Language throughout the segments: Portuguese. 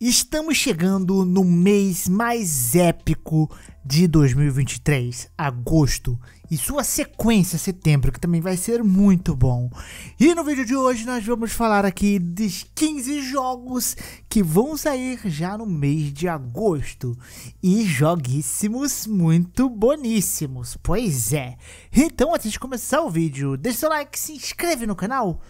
Estamos chegando no mês mais épico de 2023, agosto, e sua sequência setembro, que também vai ser muito bom. E no vídeo de hoje nós vamos falar aqui dos 15 jogos que vão sair já no mês de agosto. E joguíssimos muito boníssimos, pois é. Então antes de começar o vídeo, deixa seu like, se inscreve no canal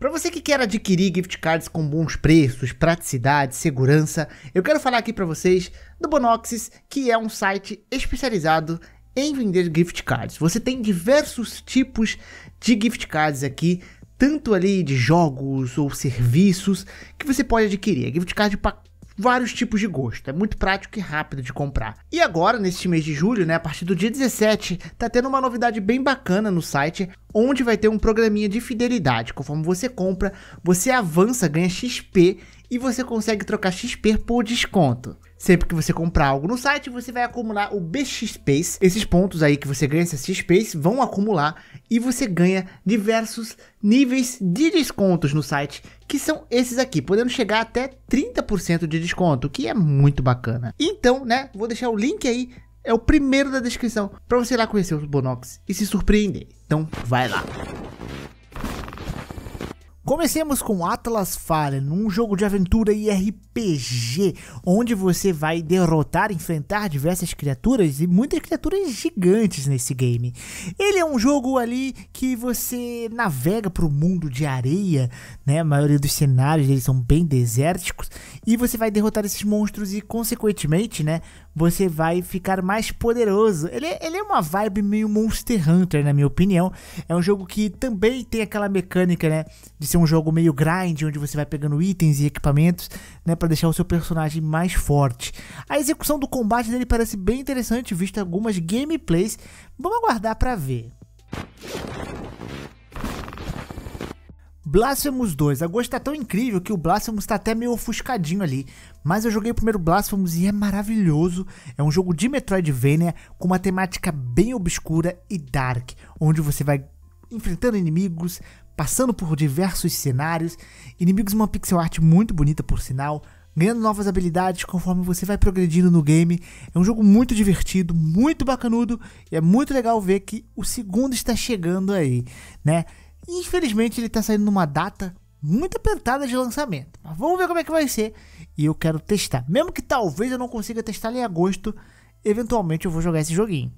para você que quer adquirir gift cards com bons preços, praticidade, segurança, eu quero falar aqui para vocês do Bonoxis, que é um site especializado em vender gift cards. Você tem diversos tipos de gift cards aqui, tanto ali de jogos ou serviços que você pode adquirir. É gift card para vários tipos de gosto. É muito prático e rápido de comprar. E agora, neste mês de julho, né, a partir do dia 17, tá tendo uma novidade bem bacana no site, onde vai ter um programinha de fidelidade. Conforme você compra, você avança, ganha XP e você consegue trocar XP por desconto. Sempre que você comprar algo no site, você vai acumular o BXP. Esses pontos aí que você ganha, esses XP, vão acumular e você ganha diversos níveis de descontos no site, que são esses aqui, podendo chegar até 30% de desconto, que é muito bacana. Então, né, vou deixar o link aí, é o primeiro da descrição, para você ir lá conhecer o Bonox e se surpreender. Então, vai lá. Comecemos com Atlas Fallen, um jogo de aventura e RPG, onde você vai derrotar, enfrentar diversas criaturas e muitas criaturas gigantes nesse game. Ele é um jogo ali que você navega para o mundo de areia, né? A maioria dos cenários eles são bem desérticos e você vai derrotar esses monstros e consequentemente, né, você vai ficar mais poderoso. Ele, é, ele é uma vibe meio Monster Hunter, na minha opinião. É um jogo que também tem aquela mecânica, né? De ser um jogo meio grind, onde você vai pegando itens e equipamentos, né? para deixar o seu personagem mais forte. A execução do combate dele parece bem interessante, visto algumas gameplays. Vamos aguardar para ver. Blasphemous 2. A gosto tá tão incrível que o Blasphemous tá até meio ofuscadinho ali. Mas eu joguei o primeiro Blasphemous e é maravilhoso. É um jogo de Metroidvania com uma temática bem obscura e dark, onde você vai enfrentando inimigos, passando por diversos cenários, inimigos uma pixel art muito bonita por sinal, ganhando novas habilidades conforme você vai progredindo no game. É um jogo muito divertido, muito bacanudo e é muito legal ver que o segundo está chegando aí, né? Infelizmente ele tá saindo numa data muito apertada de lançamento. Mas vamos ver como é que vai ser. E eu quero testar. Mesmo que talvez eu não consiga testar em agosto, eventualmente eu vou jogar esse joguinho.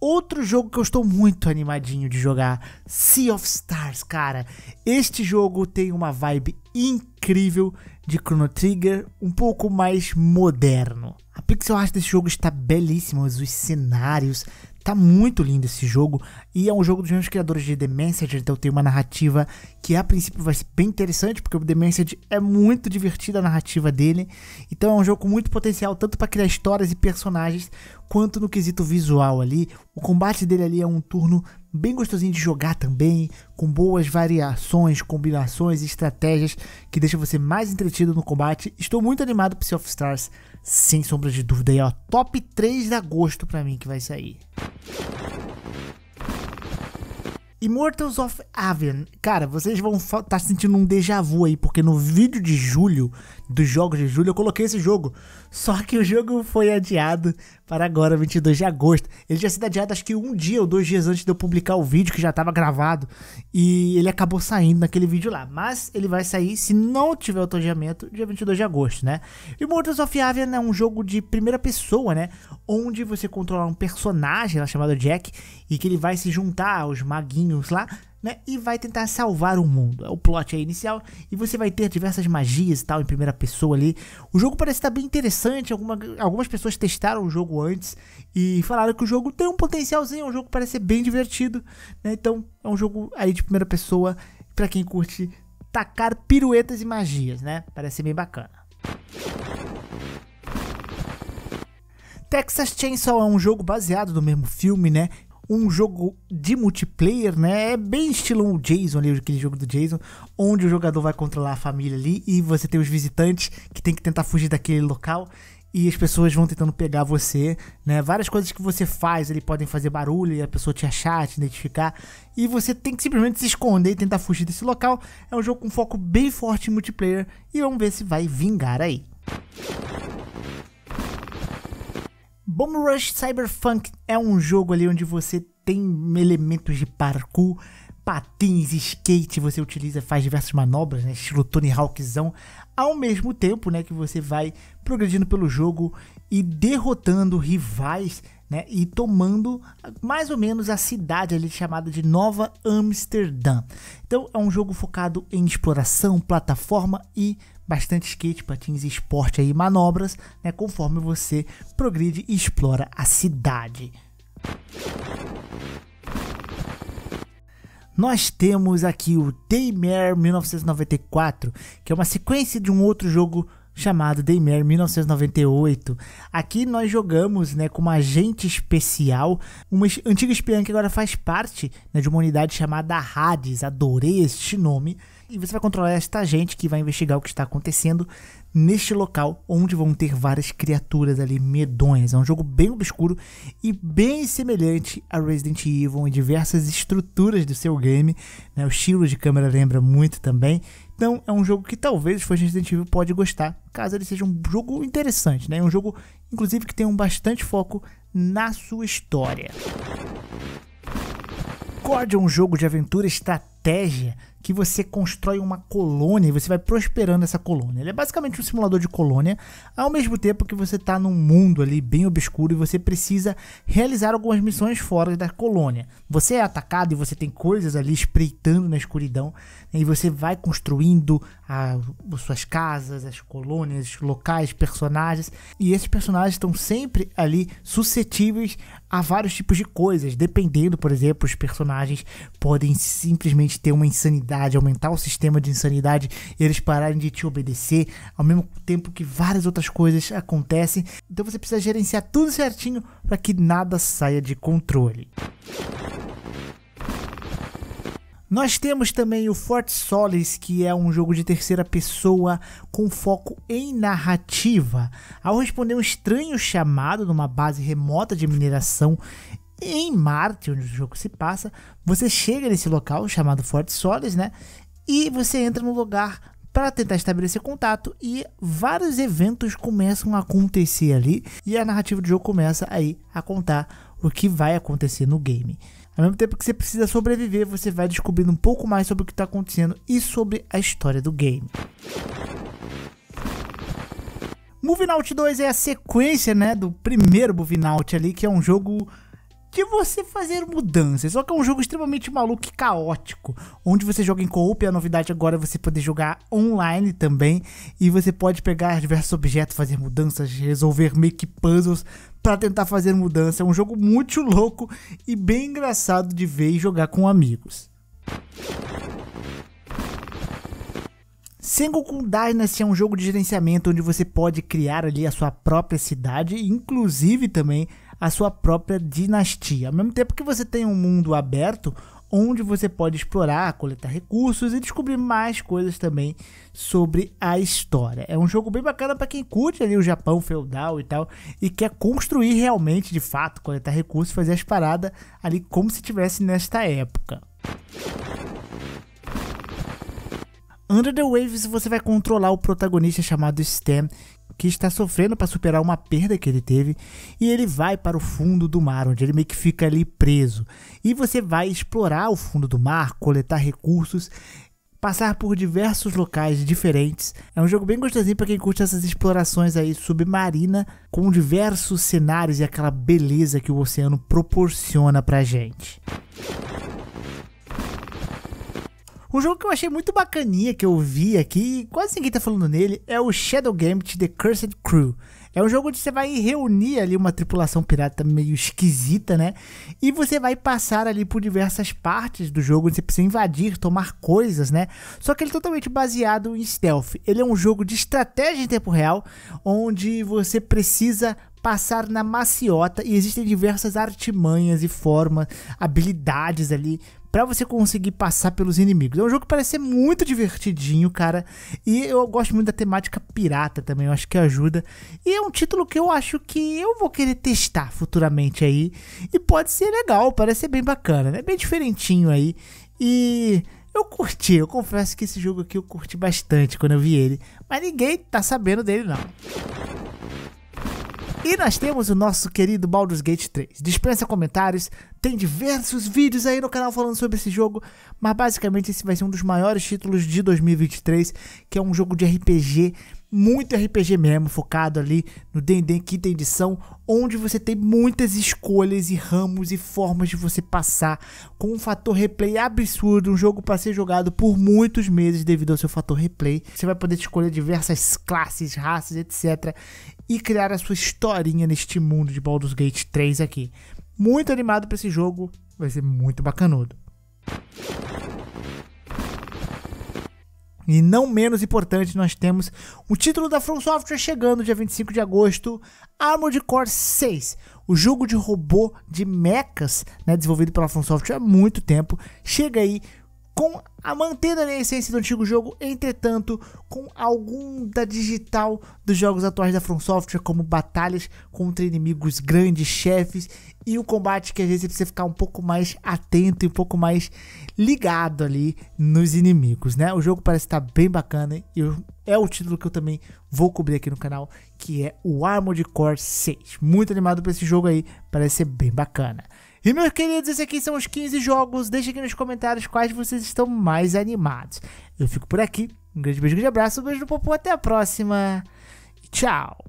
Outro jogo que eu estou muito animadinho de jogar, Sea of Stars, cara. Este jogo tem uma vibe incrível de Chrono Trigger, um pouco mais moderno. A pixel art desse jogo está belíssima, os cenários, Tá muito lindo esse jogo e é um jogo dos mesmos criadores de The Message, então tem uma narrativa que a princípio vai ser bem interessante, porque o The Message é muito divertida a narrativa dele. Então é um jogo com muito potencial tanto para criar histórias e personagens, quanto no quesito visual ali. O combate dele ali é um turno bem gostosinho de jogar também, com boas variações, combinações e estratégias que deixa você mais entretido no combate. Estou muito animado pro Sea of Stars, sem sombra de dúvida, aí, ó, é top 3 de agosto para mim que vai sair. Immortals of Avian. Cara, vocês vão estar tá sentindo um déjà vu aí, porque no vídeo de julho, dos jogos de julho, eu coloquei esse jogo. Só que o jogo foi adiado para agora, 22 de agosto. Ele tinha sido adiado acho que um dia ou dois dias antes de eu publicar o vídeo que já estava gravado. E ele acabou saindo naquele vídeo lá. Mas ele vai sair, se não tiver outro dia 22 de agosto, né? E Mortals of Avian é um jogo de primeira pessoa, né? Onde você controla um personagem lá é chamado Jack e que ele vai se juntar aos maguinhos lá né? E vai tentar salvar o mundo. É o plot inicial. E você vai ter diversas magias e tal em primeira pessoa ali. O jogo parece estar bem interessante. Alguma, algumas pessoas testaram o jogo antes e falaram que o jogo tem um potencialzinho. O jogo parece ser bem divertido, né? Então é um jogo aí de primeira pessoa para quem curte tacar piruetas e magias, né? Parece ser bem bacana. Texas Chainsaw é um jogo baseado no mesmo filme, né? um jogo de multiplayer, né? É bem estilo o Jason ali, aquele jogo do Jason, onde o jogador vai controlar a família ali e você tem os visitantes que tem que tentar fugir daquele local e as pessoas vão tentando pegar você, né? Várias coisas que você faz, ele podem fazer barulho e a pessoa te achar, te identificar, e você tem que simplesmente se esconder e tentar fugir desse local. É um jogo com foco bem forte em multiplayer e vamos ver se vai vingar aí. Bomb Rush Cyberpunk é um jogo ali onde você tem elementos de parkour, patins, skate, você utiliza, faz diversas manobras, né, estilo Tony Hawkzão, ao mesmo tempo, né, que você vai progredindo pelo jogo e derrotando rivais, né, e tomando mais ou menos a cidade ali chamada de Nova Amsterdã. Então é um jogo focado em exploração, plataforma e bastante skate, patins, esporte aí, manobras, né, conforme você progride e explora a cidade. Nós temos aqui o Daymare 1994, que é uma sequência de um outro jogo chamado Daymare 1998. Aqui nós jogamos né, um agente especial, uma antiga espiã que agora faz parte né, de uma unidade chamada Hades, adorei este nome, e você vai controlar esta gente que vai investigar o que está acontecendo neste local onde vão ter várias criaturas ali medonhas. É um jogo bem obscuro e bem semelhante a Resident Evil em diversas estruturas do seu game. Né? O estilo de câmera lembra muito também. Então é um jogo que talvez o Resident Evil pode gostar, caso ele seja um jogo interessante, né? Um jogo, inclusive, que tem um bastante foco na sua história. Cord é um jogo de aventura estratégia que você constrói uma colônia e você vai prosperando essa colônia. Ele é basicamente um simulador de colônia, ao mesmo tempo que você está num mundo ali bem obscuro e você precisa realizar algumas missões fora da colônia. Você é atacado e você tem coisas ali espreitando na escuridão e você vai construindo a, ah, as suas casas, as colônias, locais, personagens e esses personagens estão sempre ali suscetíveis a vários tipos de coisas, dependendo, por exemplo, os personagens podem simplesmente ter uma insanidade insanidade, aumentar o sistema de insanidade e eles pararem de te obedecer, ao mesmo tempo que várias outras coisas acontecem. Então você precisa gerenciar tudo certinho para que nada saia de controle. Nós temos também o Fort Solis, que é um jogo de terceira pessoa com foco em narrativa. Ao responder um estranho chamado numa base remota de mineração, em Marte, onde o jogo se passa, você chega nesse local chamado Fort Solis, né? E você entra no lugar para tentar estabelecer contato e vários eventos começam a acontecer ali e a narrativa do jogo começa aí a contar o que vai acontecer no game. Ao mesmo tempo que você precisa sobreviver, você vai descobrindo um pouco mais sobre o que está acontecendo e sobre a história do game. Moving Out 2 é a sequência né, do primeiro Moving Out ali, que é um jogo de você fazer mudanças. Só que é um jogo extremamente maluco e caótico, onde você joga em coop e A novidade agora é você poder jogar online também. E você pode pegar diversos objetos, fazer mudanças, resolver meio que puzzles para tentar fazer mudança. É um jogo muito louco e bem engraçado de ver e jogar com amigos. Sengoku Dynasty é um jogo de gerenciamento onde você pode criar ali a sua própria cidade, inclusive também a sua própria dinastia. Ao mesmo tempo que você tem um mundo aberto onde você pode explorar, coletar recursos e descobrir mais coisas também sobre a história. É um jogo bem bacana para quem curte ali o Japão feudal e tal e quer construir realmente, de fato, coletar recursos, fazer as paradas ali como se tivesse nesta época. Under the Waves você vai controlar o protagonista chamado Stan, que está sofrendo para superar uma perda que ele teve, e ele vai para o fundo do mar, onde ele meio que fica ali preso. E você vai explorar o fundo do mar, coletar recursos passar por diversos locais diferentes. É um jogo bem gostosinho para quem curte essas explorações aí submarina com diversos cenários e aquela beleza que o oceano proporciona pra gente. Um jogo que eu achei muito bacaninha, que eu vi aqui, e quase ninguém tá falando nele, é o Shadow Gambit The Cursed Crew. É um jogo onde você vai reunir ali uma tripulação pirata meio esquisita, né? E você vai passar ali por diversas partes do jogo, onde você precisa invadir, tomar coisas, né? Só que ele é totalmente baseado em stealth. Ele é um jogo de estratégia em tempo real, onde você precisa passar na maciota e existem diversas artimanhas e formas, habilidades ali para você conseguir passar pelos inimigos. É um jogo que parece ser muito divertidinho, cara. E eu gosto muito da temática pirata também, eu acho que ajuda. E é um título que eu acho que eu vou querer testar futuramente aí. E pode ser legal, parece ser bem bacana, né? Bem diferentinho aí. E eu curti, eu confesso que esse jogo aqui eu curti bastante quando eu vi ele. Mas ninguém tá sabendo dele, não. E nós temos o nosso querido Baldur's Gate 3. Dispensa comentários, tem diversos vídeos aí no canal falando sobre esse jogo, mas basicamente esse vai ser um dos maiores títulos de 2023, que é um jogo de RPG muito RPG mesmo, focado ali no D&D quinta edição, onde você tem muitas escolhas e ramos e formas de você passar, com um fator replay absurdo, um jogo para ser jogado por muitos meses devido ao seu fator replay. Você vai poder escolher diversas classes, raças, etc e criar a sua historinha neste mundo de Baldur's Gate 3 aqui. Muito animado para esse jogo, vai ser muito bacanudo. E não menos importante, nós temos o título da From Software chegando dia 25 de agosto, Armored Core 6, o jogo de robô de mechas, né, desenvolvido pela From Software há muito tempo, chega aí com a mantendo a essência do antigo jogo, entretanto, com algum da digital dos jogos atuais da From Software, como batalhas contra inimigos grandes, chefes e o combate que às vezes você precisa ficar um pouco mais atento e um pouco mais ligado ali nos inimigos, né? O jogo parece estar bem bacana e é o título que eu também vou cobrir aqui no canal, que é o Armored Core 6. Muito animado para esse jogo aí, parece ser bem bacana. E meus queridos, esses aqui são os 15 jogos. Deixa aqui nos comentários quais vocês estão mais animados. Eu fico por aqui. Um grande beijo, um grande abraço, um beijo no popô, até a próxima. Tchau!